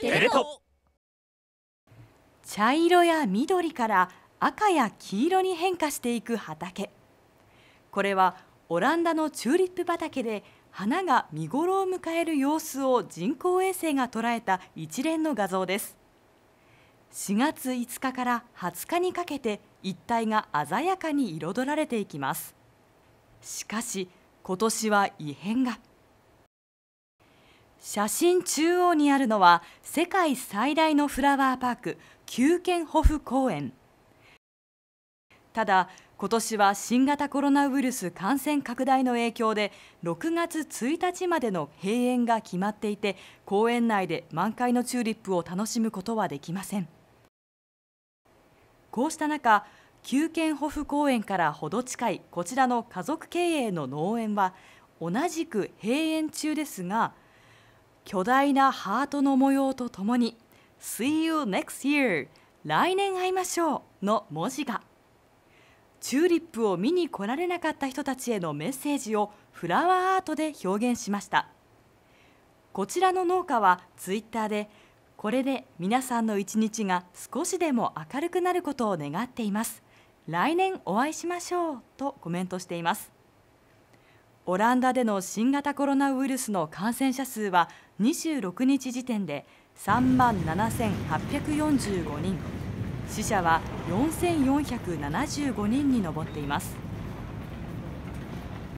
テレ東茶色や緑から赤や黄色に変化していく畑これはオランダのチューリップ畑で花が見ごろを迎える様子を人工衛星が捉えた一連の画像です4月5日から20日にかけて一帯が鮮やかに彩られていきますしかし今年は異変が写真中央にあるのは世界最大のフラワーパークキュケンホフ公園ただ今年は新型コロナウイルス感染拡大の影響で6月1日までの閉園が決まっていて公園内で満開のチューリップを楽しむことはできませんこうした中旧県ホフ公園からほど近いこちらの家族経営の農園は同じく閉園中ですが巨大なハートの模様とともに See you next year 来年会いましょうの文字がチューリップを見に来られなかった人たちへのメッセージをフラワーアートで表現しましたこちらの農家はツイッターでこれで皆さんの一日が少しでも明るくなることを願っています来年お会いしましょうとコメントしていますオランダでの新型コロナウイルスの感染者数は26日時点で3万7845人死者は4475人に上っています